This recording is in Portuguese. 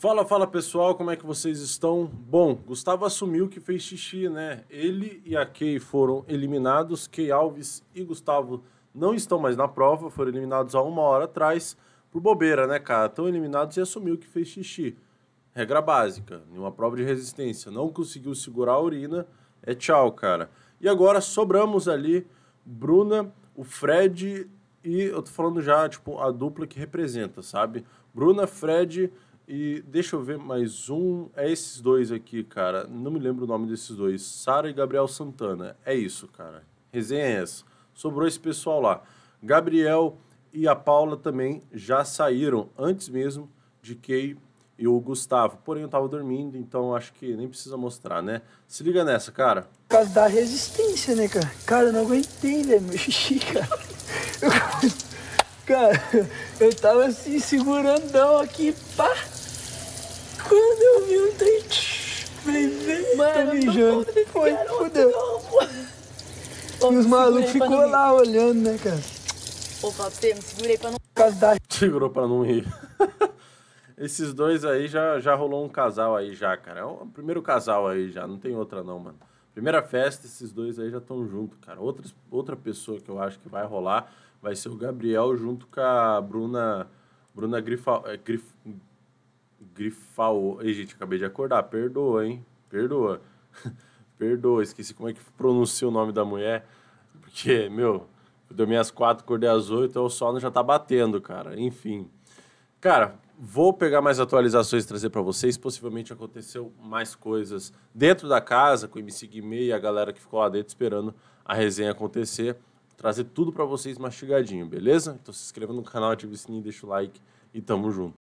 Fala, fala pessoal, como é que vocês estão? Bom, Gustavo assumiu que fez xixi, né? Ele e a Kay foram eliminados. Kay Alves e Gustavo não estão mais na prova, foram eliminados há uma hora atrás por bobeira, né, cara? Estão eliminados e assumiu que fez xixi. Regra básica, nenhuma prova de resistência. Não conseguiu segurar a urina, é tchau, cara. E agora sobramos ali Bruna, o Fred e eu tô falando já, tipo, a dupla que representa, sabe? Bruna, Fred e deixa eu ver mais um. É esses dois aqui, cara. Não me lembro o nome desses dois. Sara e Gabriel Santana. É isso, cara. Resenha é essa. Sobrou esse pessoal lá. Gabriel e a Paula também já saíram antes mesmo de Kay e o Gustavo. Porém, eu tava dormindo, então acho que nem precisa mostrar, né? Se liga nessa, cara. Por causa da resistência, né, cara? Cara, eu não aguentei, né, meu xixi, cara. Eu... Cara, eu tava assim, segurandão aqui, pá. Quando eu vi um dente, velho, tá mijando. Foi, fudeu. E os malucos ficou lá olhando, né, cara? Ô, Fapê, me segurei pra não. Segurou pra não rir. Esses dois aí já, já rolou um casal aí já, cara. É o primeiro casal aí já, não tem outra não, mano. Primeira festa, esses dois aí já estão junto, cara. Outra, outra pessoa que eu acho que vai rolar vai ser o Gabriel junto com a Bruna Bruna Grifal é, Grif, Grifal. Ei, gente, acabei de acordar. Perdoa, hein? Perdoa. Perdoa. Esqueci como é que pronuncia o nome da mulher. Porque, meu, eu dormi às quatro, acordei às oito, então o sono já tá batendo, cara. Enfim. Cara, vou pegar mais atualizações e trazer para vocês. Possivelmente aconteceu mais coisas dentro da casa, com o MC Guimê e a galera que ficou lá dentro esperando a resenha acontecer. Trazer tudo para vocês mastigadinho, beleza? Então se inscreva no canal, ative o sininho, deixa o like e tamo junto.